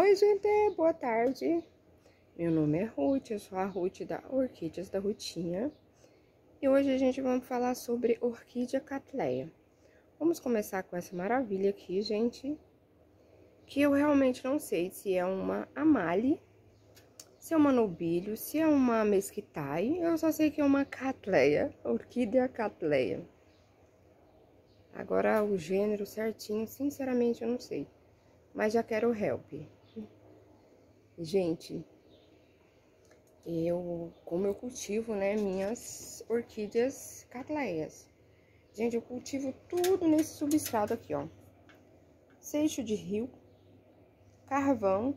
Oi, gente, boa tarde. Meu nome é Ruth, eu sou a Ruth da Orquídeas da Rutinha. E hoje a gente vai falar sobre orquídea catleia. Vamos começar com essa maravilha aqui, gente. Que eu realmente não sei se é uma amale, se é uma nobilho, se é uma mesquitai. Eu só sei que é uma catleia, orquídea catleia. Agora, o gênero certinho, sinceramente, eu não sei. Mas já quero help. Gente, eu, como eu cultivo, né, minhas orquídeas catleias. Gente, eu cultivo tudo nesse substrato aqui, ó. Seixo de rio, carvão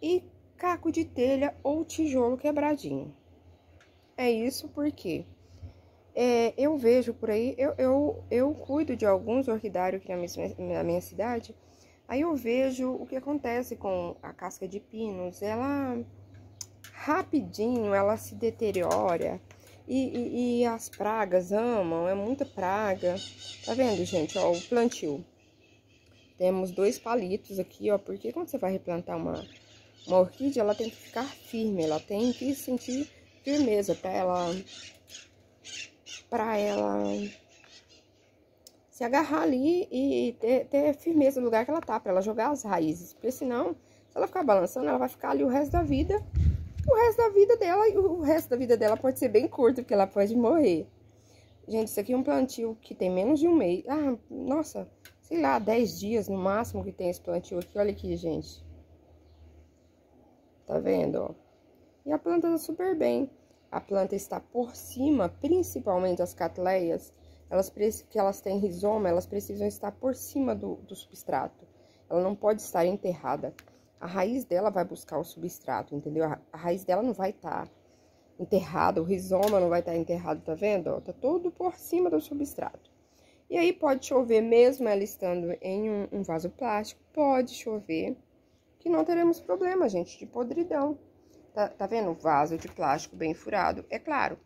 e caco de telha ou tijolo quebradinho. É isso porque é, eu vejo por aí, eu, eu, eu cuido de alguns orquidários aqui na minha, na minha cidade, Aí eu vejo o que acontece com a casca de pinos. Ela rapidinho ela se deteriora e, e, e as pragas amam, é muita praga. Tá vendo, gente? Ó, o plantio. Temos dois palitos aqui, ó, porque quando você vai replantar uma, uma orquídea, ela tem que ficar firme, ela tem que sentir firmeza para ela para ela se agarrar ali e ter, ter firmeza no lugar que ela tá, para ela jogar as raízes. Porque senão, se ela ficar balançando, ela vai ficar ali o resto da vida. O resto da vida dela, o resto da vida dela pode ser bem curto, porque ela pode morrer. Gente, isso aqui é um plantio que tem menos de um mês. Ah, nossa, sei lá, 10 dias no máximo que tem esse plantio aqui. Olha aqui, gente. Tá vendo, ó? E a planta tá super bem. A planta está por cima, principalmente as catleias, elas, que elas têm rizoma, elas precisam estar por cima do, do substrato. Ela não pode estar enterrada. A raiz dela vai buscar o substrato, entendeu? A, a raiz dela não vai estar tá enterrada, o rizoma não vai estar tá enterrado, tá vendo? Ó, tá tudo por cima do substrato. E aí pode chover mesmo ela estando em um, um vaso plástico, pode chover, que não teremos problema, gente, de podridão. Tá, tá vendo? O vaso de plástico bem furado, é claro.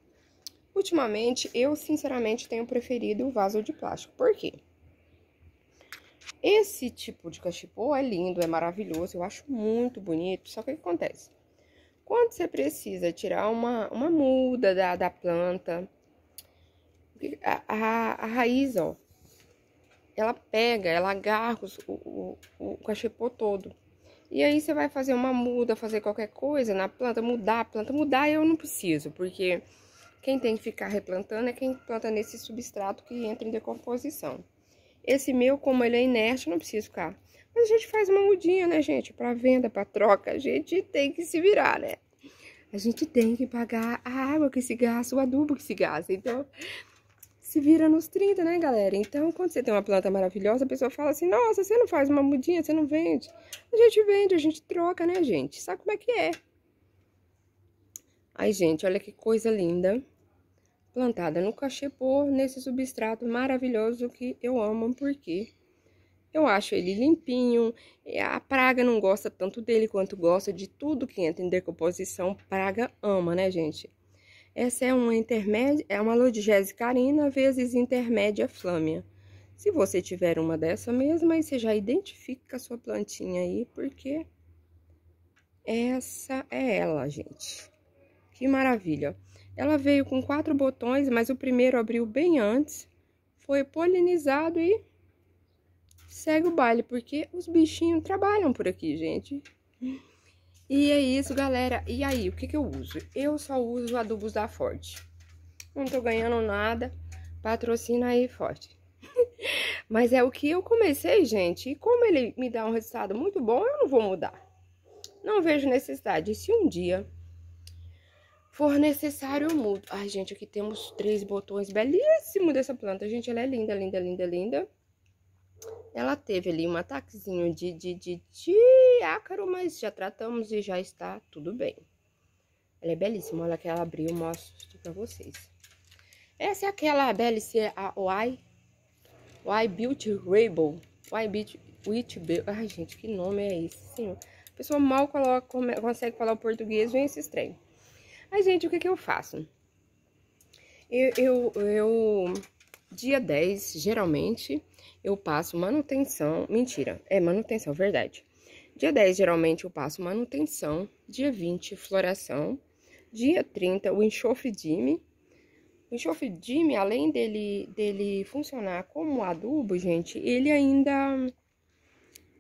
Ultimamente, eu sinceramente tenho preferido o vaso de plástico. Por quê? Esse tipo de cachepô é lindo, é maravilhoso, eu acho muito bonito. Só que o que acontece? Quando você precisa tirar uma, uma muda da, da planta, a, a, a raiz, ó, ela pega, ela agarra os, o, o, o cachepô todo. E aí você vai fazer uma muda, fazer qualquer coisa na planta, mudar a planta, mudar eu não preciso, porque quem tem que ficar replantando é quem planta nesse substrato que entra em decomposição. Esse meu, como ele é inerte, não precisa ficar. Mas a gente faz uma mudinha, né, gente? Para venda, para troca, a gente tem que se virar, né? A gente tem que pagar a água que se gasta, o adubo que se gasta. Então, se vira nos 30, né, galera? Então, quando você tem uma planta maravilhosa, a pessoa fala assim, nossa, você não faz uma mudinha, você não vende. A gente vende, a gente troca, né, gente? Sabe como é que é? Ai, gente, olha que coisa linda. Plantada no cachepô, nesse substrato maravilhoso que eu amo, porque eu acho ele limpinho. A praga não gosta tanto dele quanto gosta de tudo que entra em decomposição. Praga ama, né, gente? Essa é uma intermédia, é uma Lodgese carina vezes intermédia flâmia. Se você tiver uma dessa mesma, aí você já identifica a sua plantinha aí, porque essa é ela, gente. Que maravilha! Ela veio com quatro botões, mas o primeiro abriu bem antes, foi polinizado e segue o baile, porque os bichinhos trabalham por aqui, gente. E é isso, galera. E aí, o que, que eu uso? Eu só uso adubos da Forte. Não tô ganhando nada. Patrocina aí, Forte. Mas é o que eu comecei, gente. E como ele me dá um resultado muito bom, eu não vou mudar. Não vejo necessidade. E se um dia for necessário, eu mudo. Ai, gente, aqui temos três botões belíssimos dessa planta. Gente, ela é linda, linda, linda, linda. Ela teve ali um ataquezinho de, de, de, de ácaro, mas já tratamos e já está tudo bem. Ela é belíssima, olha que ela abriu, eu mostro pra vocês. Essa é aquela BLC why Y Beauty Rainbow, Y Beauty, Witch Beauty, ai gente, que nome é esse, senhor? A pessoa mal coloca, consegue falar o português, vem esse estranho. Aí, gente, o que que eu faço? Eu, eu, eu dia 10, geralmente, eu passo manutenção, mentira, é manutenção, verdade. Dia 10, geralmente, eu passo manutenção, dia 20, floração, dia 30, o enxofre dime. O enxofre dime, além dele, dele funcionar como adubo, gente, ele ainda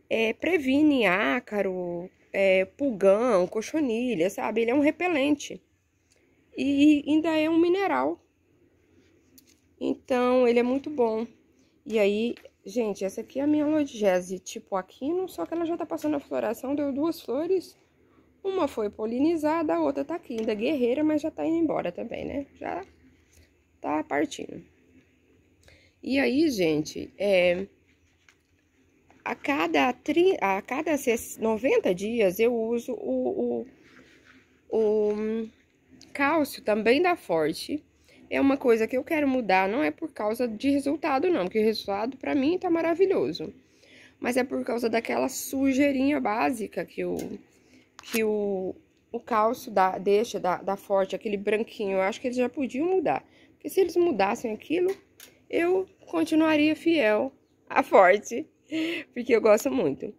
é, previne ácaro, é, pulgão, cochonilha, sabe? Ele é um repelente e ainda é um mineral. Então, ele é muito bom. E aí, gente, essa aqui é a minha logese tipo aquino, só que ela já tá passando a floração, deu duas flores. Uma foi polinizada, a outra tá aqui, ainda guerreira, mas já tá indo embora também, né? Já tá partindo. E aí, gente, é, a, cada tri, a cada 90 dias eu uso o, o, o Cálcio também dá forte. É uma coisa que eu quero mudar, não é por causa de resultado, não, porque o resultado para mim tá maravilhoso. Mas é por causa daquela sujeirinha básica que o, que o, o cálcio dá, deixa da, da forte, aquele branquinho. Eu acho que eles já podiam mudar. Porque se eles mudassem aquilo, eu continuaria fiel à forte, porque eu gosto muito.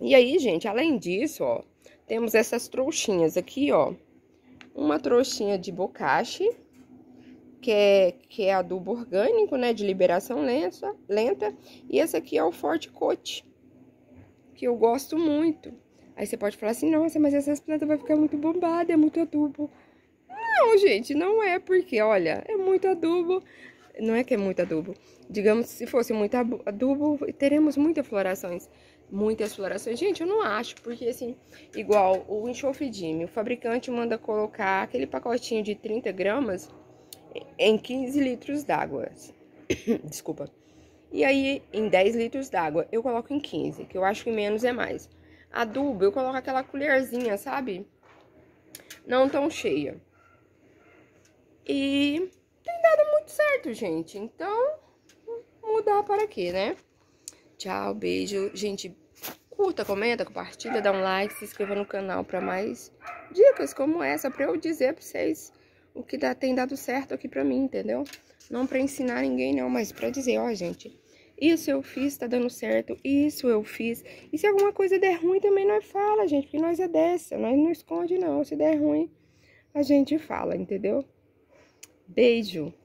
E aí, gente, além disso, ó, temos essas trouxinhas aqui, ó uma trouxinha de bocache, que é, que é adubo orgânico, né, de liberação lenta, lenta, e esse aqui é o Forte Cote, que eu gosto muito. Aí você pode falar assim, nossa, mas essas plantas vai ficar muito bombada, é muito adubo. Não, gente, não é porque, olha, é muito adubo não é que é muito adubo. Digamos, se fosse muito adubo, teremos muitas florações. Muitas florações. Gente, eu não acho, porque assim, igual o enxofre o fabricante manda colocar aquele pacotinho de 30 gramas em 15 litros d'água. Desculpa. E aí, em 10 litros d'água, eu coloco em 15, que eu acho que menos é mais. Adubo, eu coloco aquela colherzinha, sabe? Não tão cheia. E certo, gente. Então, mudar para quê, né? Tchau, beijo. Gente, curta, comenta, compartilha, dá um like, se inscreva no canal para mais dicas como essa, para eu dizer para vocês o que dá, tem dado certo aqui para mim, entendeu? Não para ensinar ninguém, não, mas para dizer, ó, gente, isso eu fiz, tá dando certo, isso eu fiz. E se alguma coisa der ruim também, nós fala, gente, porque nós é dessa, nós não esconde, não. Se der ruim, a gente fala, entendeu? Beijo!